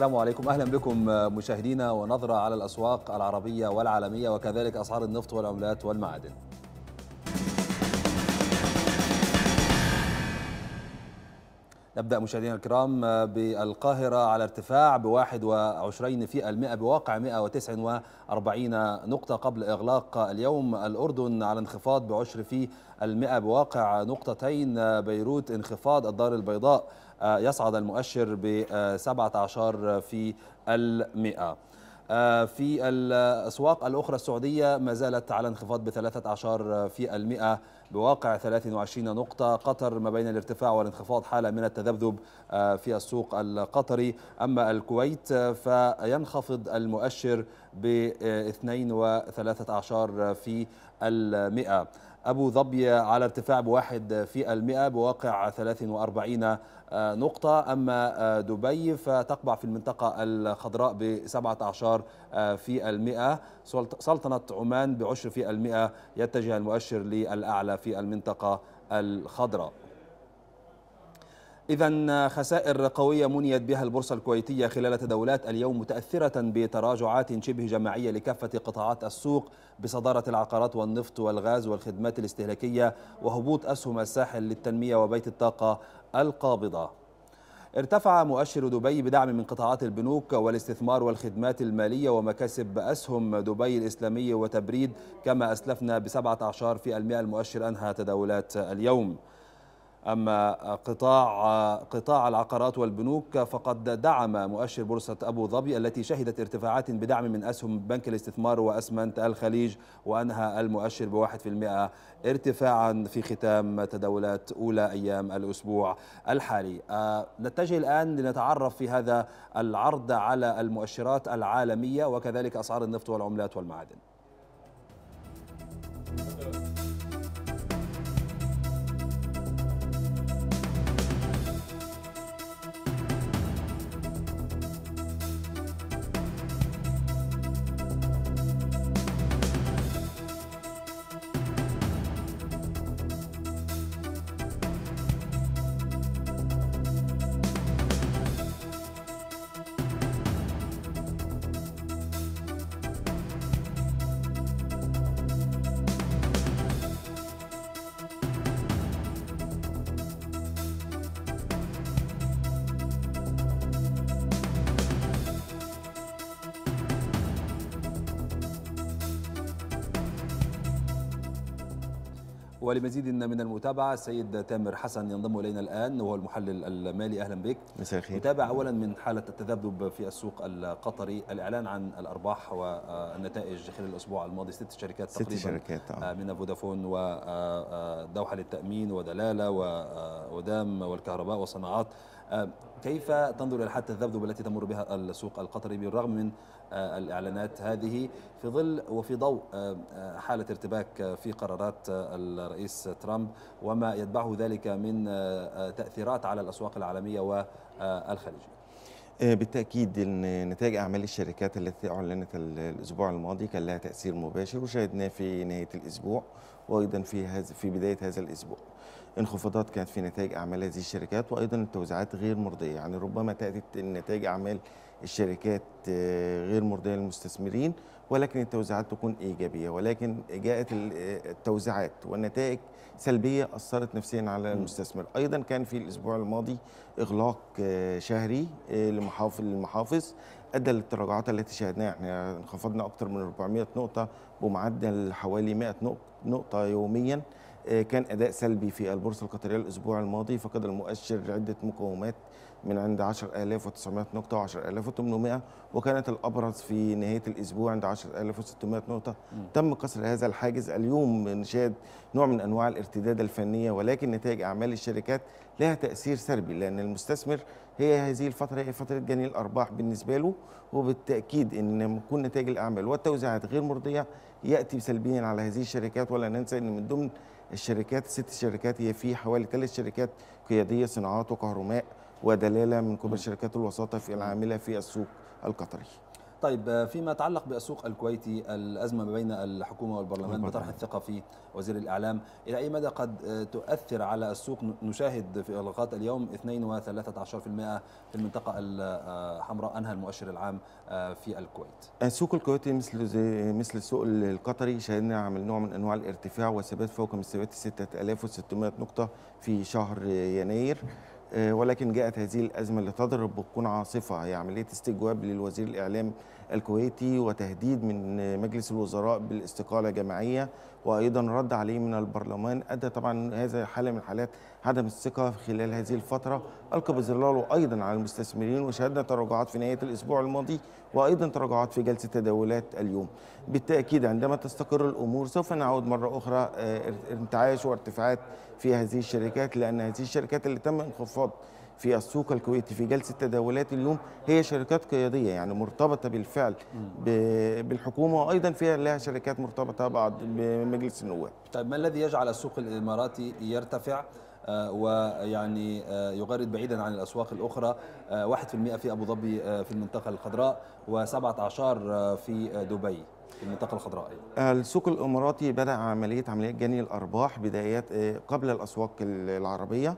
السلام عليكم اهلا بكم آه، مشاهدينا ونظره على الاسواق العربيه والعالميه وكذلك اسعار النفط والعملات والمعادن. نبدا مشاهدينا الكرام آه، بالقاهره على ارتفاع ب 21 في المئة بواقع 149 نقطه قبل اغلاق اليوم الاردن على انخفاض ب 10 في المئة بواقع نقطتين آه، بيروت انخفاض الدار البيضاء آه، يصعد المؤشر ب 17 آه، في المئة آه، في الأسواق الأخرى السعودية ما زالت على انخفاض ب 13 في المئة بواقع 23 نقطة قطر ما بين الارتفاع والانخفاض حالة من التذبذب آه، في السوق القطري أما الكويت آه، فينخفض المؤشر ب 2.13 آه، في المئة أبو ظبي على ارتفاع بواحد في المئة بواقع 43 نقطة أما دبي فتقبع في المنطقة الخضراء ب 17 في المئة سلطنة عمان بعشر في المئة يتجه المؤشر للأعلى في المنطقة الخضراء إذا خسائر قوية منيت بها البورصة الكويتية خلال تداولات اليوم متأثرة بتراجعات شبه جماعية لكافة قطاعات السوق بصدارة العقارات والنفط والغاز والخدمات الاستهلاكية وهبوط أسهم الساحل للتنمية وبيت الطاقة القابضة ارتفع مؤشر دبي بدعم من قطاعات البنوك والاستثمار والخدمات المالية ومكاسب أسهم دبي الإسلامية وتبريد كما أسلفنا بسبعة في المئة المؤشر أنهى تداولات اليوم أما قطاع قطاع العقارات والبنوك فقد دعم مؤشر بورصة أبو ظبي التي شهدت ارتفاعات بدعم من أسهم بنك الاستثمار وأسمنت الخليج وأنهى المؤشر بواحد في المئة ارتفاعا في ختام تداولات أولى أيام الأسبوع الحالي آه، نتجه الآن لنتعرف في هذا العرض على المؤشرات العالمية وكذلك أسعار النفط والعملات والمعادن ولمزيد من المتابعه السيد تامر حسن ينضم الينا الان وهو المحلل المالي اهلا بك مساء الخير نتابع اولا من حاله التذبذب في السوق القطري الاعلان عن الارباح والنتائج خلال الاسبوع الماضي ست شركات تقريبا ست شركات آه. آه، من فودافون ودوحه آه، للتامين ودلاله ودام والكهرباء والصناعات آه، كيف تنظر إلى حالة الذبذب التي تمر بها السوق القطري بالرغم من آه، الإعلانات هذه في ظل وفي ضوء آه، حالة ارتباك في قرارات الرئيس ترامب وما يتبعه ذلك من تأثيرات على الأسواق العالمية والخليجية آه، بالتأكيد ان نتائج أعمال الشركات التي أعلنت الأسبوع الماضي كان لها تأثير مباشر وشاهدناه في نهاية الأسبوع وأيضا في هذا في بداية هذا الأسبوع. انخفاضات كانت في نتائج أعمال هذه الشركات وأيضا التوزيعات غير مرضية، يعني ربما تأتي نتائج أعمال الشركات آه، غير مرضية للمستثمرين ولكن التوزيعات تكون ايجابيه ولكن جاءت التوزيعات والنتائج سلبيه اثرت نفسيا على المستثمر ايضا كان في الاسبوع الماضي اغلاق آه، شهري آه، لمحافظ المحافظ ادى للتراجعات التي شاهدناها احنا انخفضنا اكثر من 400 نقطه بمعدل حوالي 100 نقطه يوميا آه، كان اداء سلبي في البورصه القطريه الاسبوع الماضي فقد المؤشر عده مقومات من عند 10900 نقطة و10800 وكانت الأبرز في نهاية الأسبوع عند 10600 نقطة م. تم كسر هذا الحاجز اليوم نشاهد نوع من أنواع الارتداد الفنية ولكن نتائج أعمال الشركات لها تأثير سلبي لأن المستثمر هي هذه الفترة هي فترة جني الأرباح بالنسبة له وبالتأكيد إن لما تكون نتائج الأعمال والتوزيعات غير مرضية يأتي سلبيا على هذه الشركات ولا ننسى إن من ضمن الشركات ست شركات هي في حوالي ثلاث شركات قيادية صناعات وكهرماء ودلاله من قبل شركات الوساطه في العامله في السوق القطري. طيب فيما يتعلق بالسوق الكويتي الازمه ما بين الحكومه والبرلمان بطرح الثقه في وزير الاعلام الى اي مدى قد تؤثر على السوق نشاهد في اغلاقات اليوم 2 و13% في المنطقه الحمراء انهى المؤشر العام آه، في الكويت. السوق الكويتي مثل زي مثل السوق القطري شهدنا عمل نوع من انواع الارتفاع وثبات فوق مستويات 6600 نقطه في شهر يناير آه، ولكن جاءت هذه الأزمة اللي تضرب بالكون عاصفة هي عملية استجواب للوزير الإعلام الكويتي وتهديد من مجلس الوزراء بالاستقالة جماعية وايضا رد عليه من البرلمان ادى طبعا هذا حاله من حالات عدم الثقه خلال هذه الفتره القى بظلاله ايضا على المستثمرين وشهدنا تراجعات في نهايه الاسبوع الماضي وايضا تراجعات في جلسه تداولات اليوم بالتاكيد عندما تستقر الامور سوف نعود مره اخرى انتعاش آه، وارتفاعات في هذه الشركات لان هذه الشركات اللي تم انخفاض في السوق الكويتي في جلسه تداولات اليوم هي شركات قياديه يعني مرتبطه بالفعل بالحكومه وايضا فيها لها شركات مرتبطه بعض بمجلس النواب. طيب ما الذي يجعل السوق الاماراتي يرتفع؟ آه، ويعني آه، يغرد بعيدا عن الاسواق الاخرى 1% آه، في ابو ظبي في المنطقه الخضراء و17 في دبي في المنطقه الخضراء السوق الاماراتي بدا عمليه عمليه جني الارباح بدايات قبل الاسواق العربيه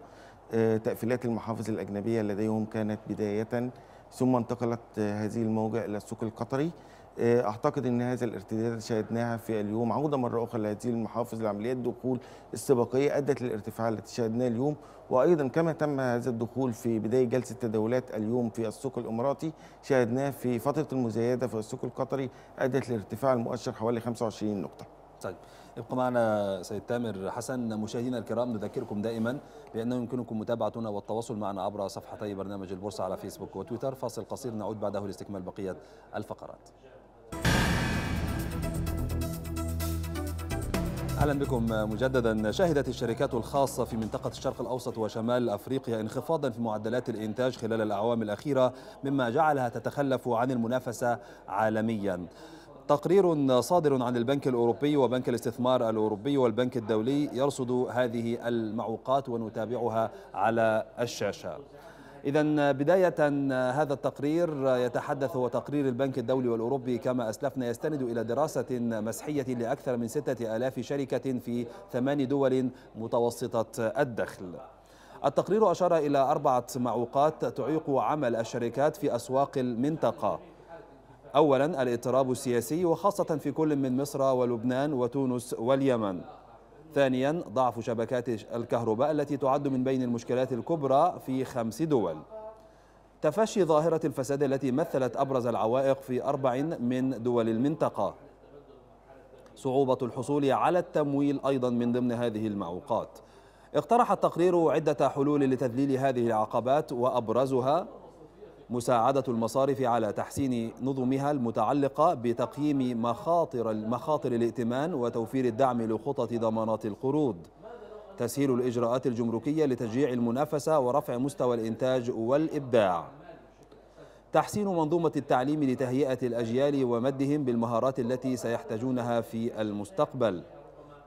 تقفيلات المحافظ الأجنبية لديهم كانت بداية ثم انتقلت هذه الموجة إلى السوق القطري آه، اعتقد ان هذا الارتداد شاهدناها في اليوم عوده مره اخرى لهذه المحافظ لعمليات دخول استباقيه ادت للارتفاع التي شاهدناه اليوم وايضا كما تم هذا الدخول في بدايه جلسه تداولات اليوم في السوق الاماراتي شاهدناه في فتره المزايده في السوق القطري ادت لارتفاع المؤشر حوالي 25 نقطه طيب ابقوا معنا سيد تامر حسن مشاهدينا الكرام نذكركم دائما بأنه يمكنكم متابعتنا والتواصل معنا عبر صفحتي برنامج البورصة على فيسبوك وتويتر فاصل قصير نعود بعده لاستكمال بقية الفقرات اهلا بكم مجددا شهدت الشركات الخاصه في منطقه الشرق الاوسط وشمال افريقيا انخفاضا في معدلات الانتاج خلال الاعوام الاخيره مما جعلها تتخلف عن المنافسه عالميا تقرير صادر عن البنك الأوروبي وبنك الاستثمار الأوروبي والبنك الدولي يرصد هذه المعوقات ونتابعها على الشاشة إذا بداية هذا التقرير يتحدث وتقرير البنك الدولي والأوروبي كما أسلفنا يستند إلى دراسة مسحية لأكثر من 6000 شركة في ثمان دول متوسطة الدخل التقرير أشار إلى أربعة معوقات تعيق عمل الشركات في أسواق المنطقة أولا الاضطراب السياسي وخاصة في كل من مصر ولبنان وتونس واليمن ثانيا ضعف شبكات الكهرباء التي تعد من بين المشكلات الكبرى في خمس دول تفشي ظاهرة الفساد التي مثلت أبرز العوائق في أربع من دول المنطقة صعوبة الحصول على التمويل أيضا من ضمن هذه المعوقات اقترح التقرير عدة حلول لتذليل هذه العقبات وأبرزها مساعدة المصارف على تحسين نظمها المتعلقة بتقييم مخاطر مخاطر الائتمان وتوفير الدعم لخطط ضمانات القروض تسهيل الإجراءات الجمركية لتشجيع المنافسة ورفع مستوى الإنتاج والإبداع تحسين منظومة التعليم لتهيئة الأجيال ومدهم بالمهارات التي سيحتاجونها في المستقبل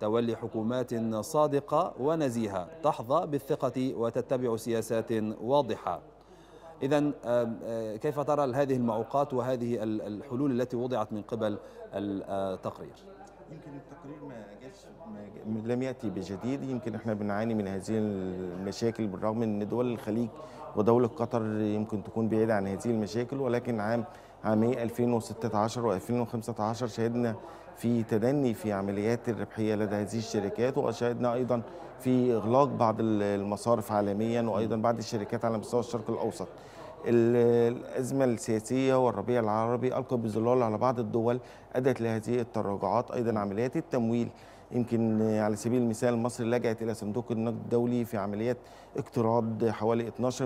تولي حكومات صادقة ونزيهة تحظى بالثقة وتتبع سياسات واضحة إذا آه، كيف ترى هذه المعوقات وهذه الحلول التي وضعت من قبل التقرير؟ يمكن التقرير ما جاش ما لم ياتي بجديد يمكن احنا بنعاني من هذه المشاكل بالرغم ان دول الخليج ودوله قطر يمكن تكون بعيده عن هذه المشاكل ولكن عام عامي 2016 و2015 شهدنا في تدني في عمليات الربحيه لدى هذه الشركات وشاهدنا ايضا في اغلاق بعض المصارف عالميا وايضا بعض الشركات على مستوى الشرق الاوسط الأزمة السياسية والربيع العربي ألقى بظلال على بعض الدول أدت لهذه التراجعات أيضا عمليات التمويل يمكن على سبيل المثال مصر لجأت إلى صندوق النقد الدولي في عمليات اقتراض حوالي 12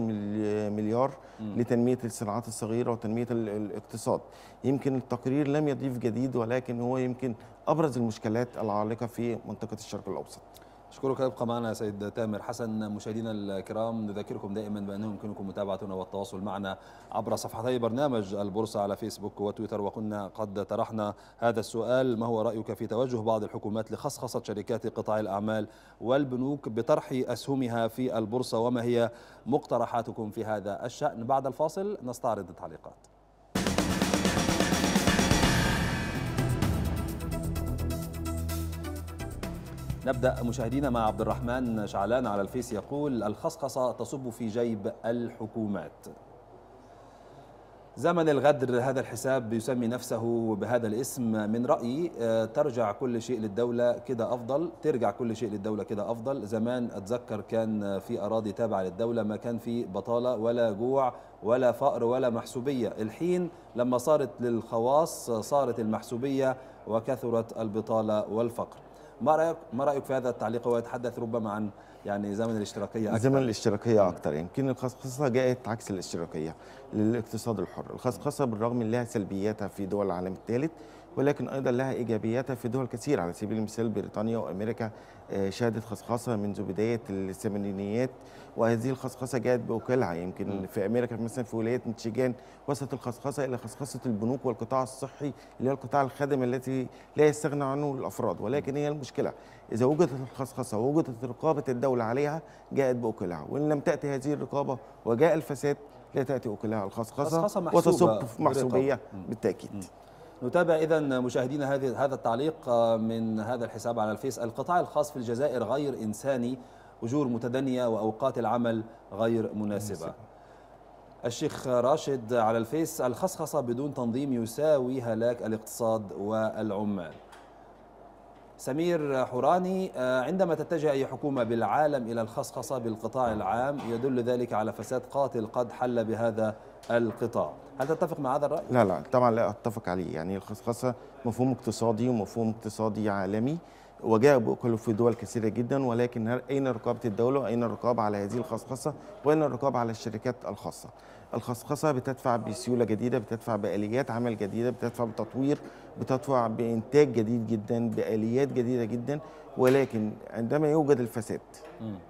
مليار لتنمية الصناعات الصغيرة وتنمية الاقتصاد يمكن التقرير لم يضيف جديد ولكن هو يمكن أبرز المشكلات العالقة في منطقة الشرق الأوسط أشكرك يبقى معنا سيد تامر حسن مشاهدينا الكرام نذكركم دائما بأنه يمكنكم متابعتنا والتواصل معنا عبر صفحتي برنامج البورصة على فيسبوك وتويتر وكنا قد طرحنا هذا السؤال ما هو رأيك في توجه بعض الحكومات لخصخصة شركات قطاع الأعمال والبنوك بطرح أسهمها في البورصة وما هي مقترحاتكم في هذا الشأن بعد الفاصل نستعرض التعليقات نبدأ مشاهدينا مع عبد الرحمن شعلان على الفيس يقول الخصخصة تصب في جيب الحكومات زمن الغدر هذا الحساب بيسمي نفسه بهذا الاسم من رأيي آه، ترجع كل شيء للدولة كده أفضل ترجع كل شيء للدولة كده أفضل زمان أتذكر كان في أراضي تابعة للدولة ما كان في بطالة ولا جوع ولا فقر ولا محسوبية الحين لما صارت للخواص صارت المحسوبية وكثرت البطالة والفقر ما رايك ما رايك في هذا التعليق هو يتحدث ربما عن يعني زمن الاشتراكيه اكثر زمن الاشتراكيه اكثر يمكن يعني الخصخصه جاءت عكس الاشتراكيه للاقتصاد الحر الخصخصه بالرغم من لها سلبياتها في دول العالم الثالث ولكن ايضا لها ايجابياتها في دول كثيره على سبيل المثال بريطانيا وامريكا آه، شهدت خصخصه منذ بدايه الثمانينيات وهذه الخصخصه جاءت باكلها يمكن م. في امريكا مثلا في ولايه ميشيغان وصلت الخصخصه الى خصخصه البنوك والقطاع الصحي اللي هو القطاع الخدمي التي لا يستغنى عنه الافراد ولكن هي المشكله اذا وجدت الخصخصه ووجدت رقابه الدوله عليها جاءت باكلها وان لم تاتي هذه الرقابه وجاء الفساد لا تاتي اكلها الخصخصه وتصب محسوبيه بالتاكيد م. نتابع إذا مشاهدينا هذه هذا التعليق آه، من هذا الحساب على الفيس القطاع الخاص في الجزائر غير إنساني أجور متدنية وأوقات العمل غير مناسبة الشيخ راشد على الفيس الخصخصة بدون تنظيم يساوي هلاك الاقتصاد والعمال سمير حوراني آه، عندما تتجه أي حكومة بالعالم إلى الخصخصة بالقطاع العام يدل ذلك على فساد قاتل قد حل بهذا القطاع هل تتفق مع هذا الرأي؟ لا لا طبعا لا أتفق عليه يعني الخصخصة مفهوم اقتصادي ومفهوم اقتصادي عالمي وجاء بأكله في دول كثيرة جدا ولكن أين رقابة الدولة وأين الرقابة على هذه الخصخصة وأين الرقابة على الشركات الخاصة الخصخصة بتدفع بسيولة جديدة بتدفع بآليات عمل جديدة بتدفع بتطوير بتدفع بإنتاج جديد جدا بآليات جديدة جدا ولكن عندما يوجد الفساد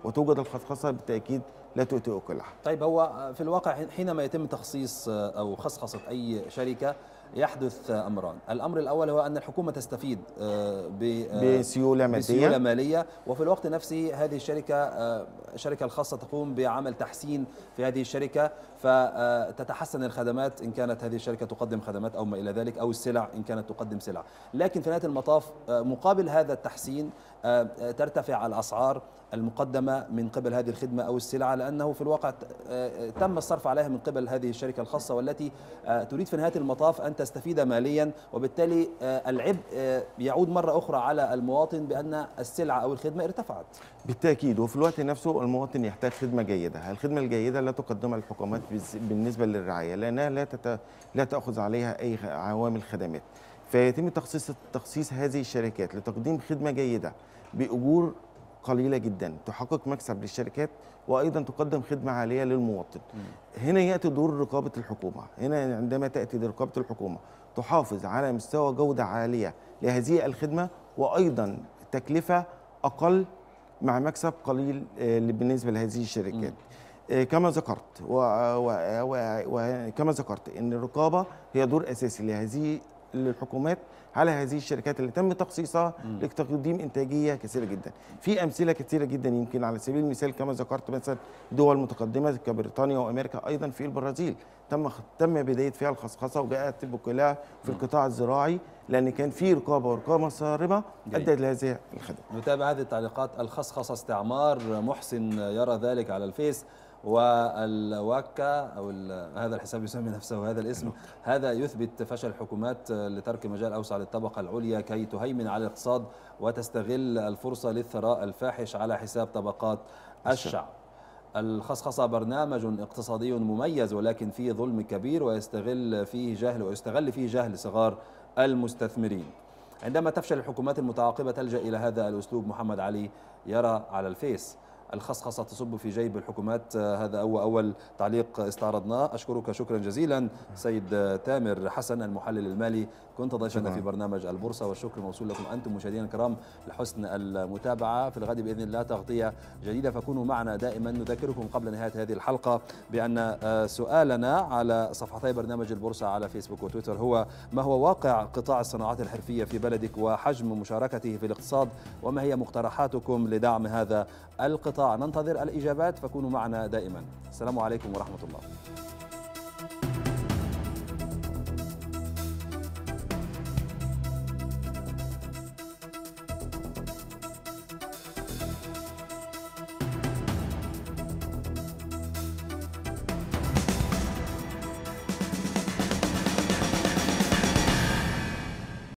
وتوجد الخصخصة بالتأكيد لا تؤتي كلها طيب هو في الواقع حينما يتم تخصيص آه، أو خصخصة أي شركة يحدث امران الامر الاول هو ان الحكومه تستفيد آه، آه، بسيوله ماليه بسيوله ماليه وفي الوقت نفسه هذه الشركه الشركه الخاصه تقوم بعمل تحسين في هذه الشركه فتتحسن الخدمات ان كانت هذه الشركه تقدم خدمات او ما الى ذلك او السلع ان كانت تقدم سلع لكن في نهايه المطاف مقابل هذا التحسين آه، آه، ترتفع الأسعار المقدمة من قبل هذه الخدمة أو السلعة لأنه في الواقع آه، تم الصرف عليها من قبل هذه الشركة الخاصة والتي تريد في نهاية المطاف أن تستفيد ماليا وبالتالي العبء يعود مرة أخرى على المواطن بأن السلعة أو الخدمة ارتفعت بالتأكيد وفي الوقت نفسه المواطن يحتاج خدمة جيدة الخدمة الجيدة لا تقدمها الحكومات بالنسبة للرعاية لأنها لا, لا تأخذ عليها أي عوامل خدمات فيتم تخصيص تخصيص هذه الشركات لتقديم خدمه جيده باجور قليله جدا تحقق مكسب للشركات وايضا تقدم خدمه عاليه للمواطن. هنا ياتي دور رقابه الحكومه، هنا عندما تاتي رقابه الحكومه تحافظ على مستوى جوده عاليه لهذه الخدمه وايضا تكلفه اقل مع مكسب قليل آه، بالنسبه لهذه الشركات. آه، كما ذكرت وكما آه، ذكرت ان الرقابه هي دور اساسي لهذه للحكومات على هذه الشركات اللي تم تخصيصها لتقديم انتاجيه كثيره جدا في امثله كثيره جدا يمكن على سبيل المثال كما ذكرت مثلا دول متقدمه كبريطانيا وامريكا ايضا في البرازيل تم تم بدايه فيها الخصخصه وجاءت البكلاء في القطاع الزراعي لان كان في رقابه ورقابه صارمه ادت لهذه الخدمه نتابع هذه التعليقات الخصخصه استعمار محسن يرى ذلك على الفيس والواكا أو هذا الحساب يسمي نفسه هذا الاسم هذا يثبت فشل الحكومات لترك مجال أوسع للطبقة العليا كي تهيمن على الاقتصاد وتستغل الفرصة للثراء الفاحش على حساب طبقات الشعب الخصخصة برنامج اقتصادي مميز ولكن فيه ظلم كبير ويستغل فيه جهل ويستغل فيه جهل صغار المستثمرين عندما تفشل الحكومات المتعاقبة تلجأ إلى هذا الأسلوب محمد علي يرى على الفيس الخصخصة تصب في جيب الحكومات هذا هو أول تعليق استعرضناه أشكرك شكرا جزيلا سيد تامر حسن المحلل المالي كنت ضيفنا في برنامج البورصة والشكر موصول لكم أنتم مشاهدينا الكرام لحسن المتابعة في الغد بإذن الله تغطية جديدة فكونوا معنا دائما نذكركم قبل نهاية هذه الحلقة بأن آه، سؤالنا على صفحتي برنامج البورصة على فيسبوك وتويتر هو ما هو واقع قطاع الصناعات الحرفية في بلدك وحجم مشاركته في الاقتصاد وما هي مقترحاتكم لدعم هذا القطاع ننتظر الإجابات فكونوا معنا دائما السلام عليكم ورحمة الله